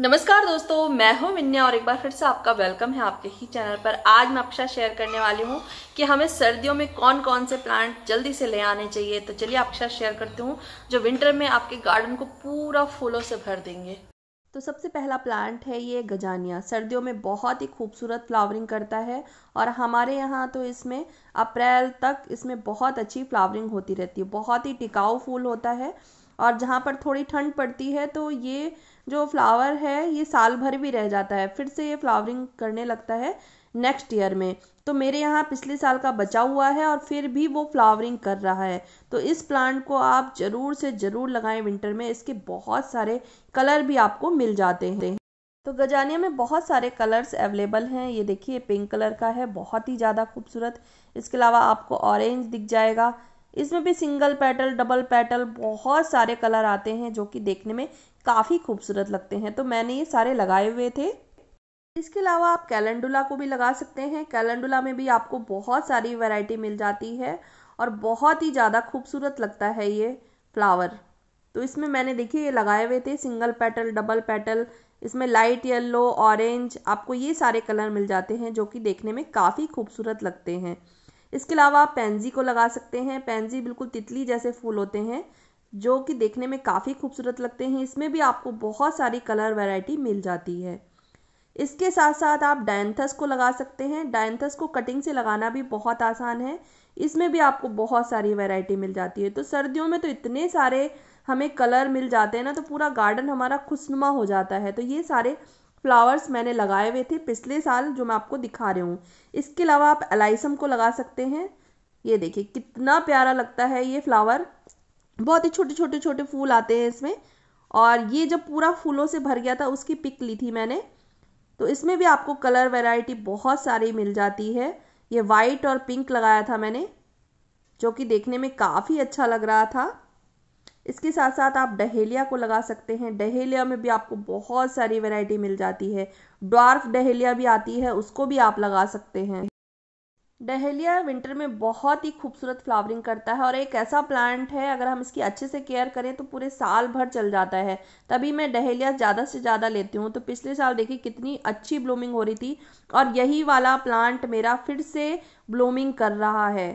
नमस्कार दोस्तों मैं हूं मिन्या और एक बार फिर से आपका वेलकम है आपके ही चैनल पर आज मैं आपके साथ शेयर करने वाली हूं कि हमें सर्दियों में कौन कौन से प्लांट जल्दी से ले आने चाहिए तो चलिए आपके साथ शेयर करती हूं जो विंटर में आपके गार्डन को पूरा फूलों से भर देंगे तो सबसे पहला प्लांट है ये गजानिया सर्दियों में बहुत ही खूबसूरत फ्लावरिंग करता है और हमारे यहाँ तो इसमें अप्रैल तक इसमें बहुत अच्छी फ्लावरिंग होती रहती है बहुत ही टिकाऊ फूल होता है और जहाँ पर थोड़ी ठंड पड़ती है तो ये जो फ्लावर है ये साल भर भी रह जाता है फिर से ये फ्लावरिंग करने लगता है नेक्स्ट ईयर में तो मेरे यहाँ पिछले साल का बचा हुआ है और फिर भी वो फ्लावरिंग कर रहा है तो इस प्लांट को आप ज़रूर से ज़रूर लगाएं विंटर में इसके बहुत सारे कलर भी आपको मिल जाते हैं तो गजानिया में बहुत सारे कलर्स अवेलेबल हैं ये देखिए पिंक कलर का है बहुत ही ज़्यादा खूबसूरत इसके अलावा आपको ऑरेंज दिख जाएगा इसमें भी सिंगल पेटल डबल पेटल बहुत सारे कलर आते हैं जो कि देखने में काफ़ी खूबसूरत लगते हैं तो मैंने ये सारे लगाए हुए थे इसके अलावा आप कैलेंडुला को भी लगा सकते हैं कैलेंडुला में भी आपको बहुत सारी वैरायटी मिल जाती है और बहुत ही ज़्यादा खूबसूरत लगता है ये फ्लावर तो इसमें मैंने देखिए ये लगाए हुए थे सिंगल पेटल डबल पेटल इसमें लाइट येलो ऑरेंज आपको ये सारे कलर मिल जाते हैं जो कि देखने में काफ़ी खूबसूरत लगते हैं इसके अलावा आप पेंजी को लगा सकते हैं पेंजी बिल्कुल तितली जैसे फूल होते हैं जो कि देखने में काफ़ी खूबसूरत लगते हैं इसमें भी आपको बहुत सारी कलर वैरायटी मिल जाती है इसके साथ साथ आप डायंथस को लगा सकते हैं डायंथस को कटिंग से लगाना भी बहुत आसान है इसमें भी आपको बहुत सारी वैरायटी मिल जाती है तो सर्दियों में तो इतने सारे हमें कलर मिल जाते हैं ना तो पूरा गार्डन हमारा खुशनुमा हो जाता है तो ये सारे फ्लावर्स मैंने लगाए हुए थे पिछले साल जो मैं आपको दिखा रही हूँ इसके अलावा आप एलाइसम को लगा सकते हैं ये देखिए कितना प्यारा लगता है ये फ्लावर बहुत ही छोटे छोटे छोटे फूल आते हैं इसमें और ये जब पूरा फूलों से भर गया था उसकी पिक ली थी मैंने तो इसमें भी आपको कलर वेराइटी बहुत सारी मिल जाती है ये वाइट और पिंक लगाया था मैंने जो कि देखने में काफ़ी अच्छा लग रहा था इसके साथ साथ आप डहेलिया को लगा सकते हैं डहेलिया में भी आपको बहुत सारी वैरायटी मिल जाती है ड्वार्फ डहेलिया भी आती है उसको भी आप लगा सकते हैं डहेलिया विंटर में बहुत ही खूबसूरत फ्लावरिंग करता है और एक ऐसा प्लांट है अगर हम इसकी अच्छे से केयर करें तो पूरे साल भर चल जाता है तभी मैं डहेलिया ज़्यादा से ज़्यादा लेती हूँ तो पिछले साल देखिए कितनी अच्छी ब्लूमिंग हो रही थी और यही वाला प्लांट मेरा फिर से ब्लूमिंग कर रहा है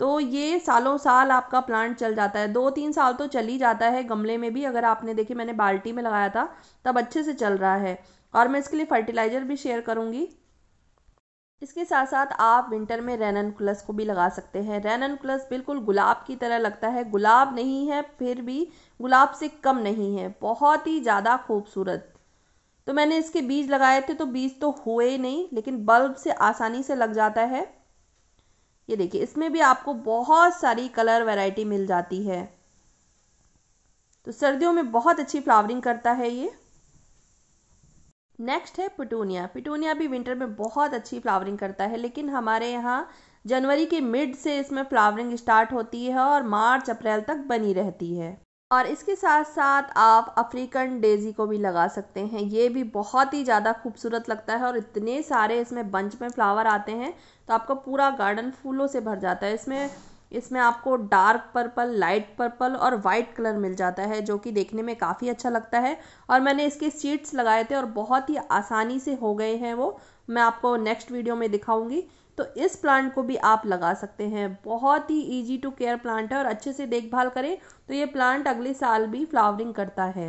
तो ये सालों साल आपका प्लांट चल जाता है दो तीन साल तो चल ही जाता है गमले में भी अगर आपने देखे मैंने बाल्टी में लगाया था तब अच्छे से चल रहा है और मैं इसके लिए फर्टिलाइज़र भी शेयर करूँगी इसके साथ साथ आप विंटर में रैनन क्लस को भी लगा सकते हैं रैनन क्लस बिल्कुल गुलाब की तरह लगता है गुलाब नहीं है फिर भी गुलाब से कम नहीं है बहुत ही ज़्यादा खूबसूरत तो मैंने इसके बीज लगाए थे तो बीज तो हुए ही नहीं लेकिन बल्ब से आसानी से लग जाता है ये देखिए इसमें भी आपको बहुत सारी कलर वैरायटी मिल जाती है तो सर्दियों में बहुत अच्छी फ्लावरिंग करता है ये नेक्स्ट है पिटूनिया पिटूनिया भी विंटर में बहुत अच्छी फ्लावरिंग करता है लेकिन हमारे यहाँ जनवरी के मिड से इसमें फ्लावरिंग स्टार्ट होती है और मार्च अप्रैल तक बनी रहती है और इसके साथ साथ आप अफ्रीकन डेज़ी को भी लगा सकते हैं ये भी बहुत ही ज़्यादा खूबसूरत लगता है और इतने सारे इसमें बंच में फ्लावर आते हैं तो आपका पूरा गार्डन फूलों से भर जाता है इसमें इसमें आपको डार्क पर्पल लाइट पर्पल और वाइट कलर मिल जाता है जो कि देखने में काफ़ी अच्छा लगता है और मैंने इसके सीड्स लगाए थे और बहुत ही आसानी से हो गए हैं वो मैं आपको नेक्स्ट वीडियो में दिखाऊंगी तो इस प्लांट को भी आप लगा सकते हैं बहुत ही ईजी टू केयर प्लांट है और अच्छे से देखभाल करें तो ये प्लांट अगले साल भी फ्लावरिंग करता है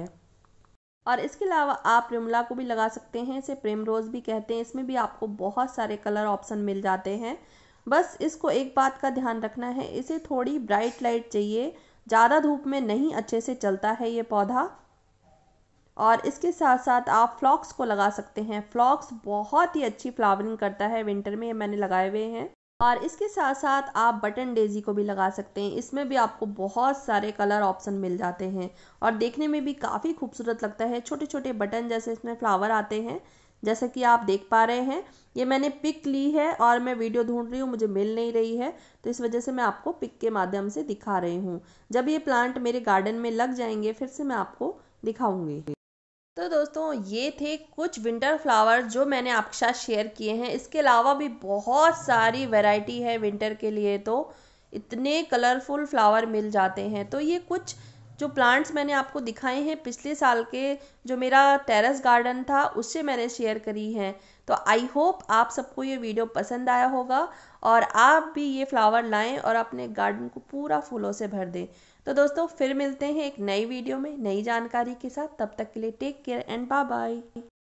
और इसके अलावा आप प्रेमला को भी लगा सकते हैं इसे प्रेम रोज़ भी कहते हैं इसमें भी आपको बहुत सारे कलर ऑप्शन मिल जाते हैं बस इसको एक बात का ध्यान रखना है इसे थोड़ी ब्राइट लाइट चाहिए ज़्यादा धूप में नहीं अच्छे से चलता है ये पौधा और इसके साथ साथ आप फ्लॉक्स को लगा सकते हैं फ्लॉक्स बहुत ही अच्छी फ्लावरिंग करता है विंटर में मैंने लगाए हुए हैं और इसके साथ साथ आप बटन डेजी को भी लगा सकते हैं इसमें भी आपको बहुत सारे कलर ऑप्शन मिल जाते हैं और देखने में भी काफ़ी खूबसूरत लगता है छोटे छोटे बटन जैसे इसमें फ्लावर आते हैं जैसा कि आप देख पा रहे हैं ये मैंने पिक ली है और मैं वीडियो ढूंढ रही हूँ मुझे मिल नहीं रही है तो इस वजह से मैं आपको पिक के माध्यम से दिखा रही हूँ जब ये प्लांट मेरे गार्डन में लग जाएंगे फिर से मैं आपको दिखाऊंगी तो दोस्तों ये थे कुछ विंटर फ्लावर जो मैंने आपके साथ शेयर किए हैं इसके अलावा भी बहुत सारी वैरायटी है विंटर के लिए तो इतने कलरफुल फ्लावर मिल जाते हैं तो ये कुछ जो प्लांट्स मैंने आपको दिखाए हैं पिछले साल के जो मेरा टेरेस गार्डन था उससे मैंने शेयर करी हैं तो आई होप आप सबको ये वीडियो पसंद आया होगा और आप भी ये फ्लावर लाएं और अपने गार्डन को पूरा फूलों से भर दें तो दोस्तों फिर मिलते हैं एक नई वीडियो में नई जानकारी के साथ तब तक के लिए take care and bye bye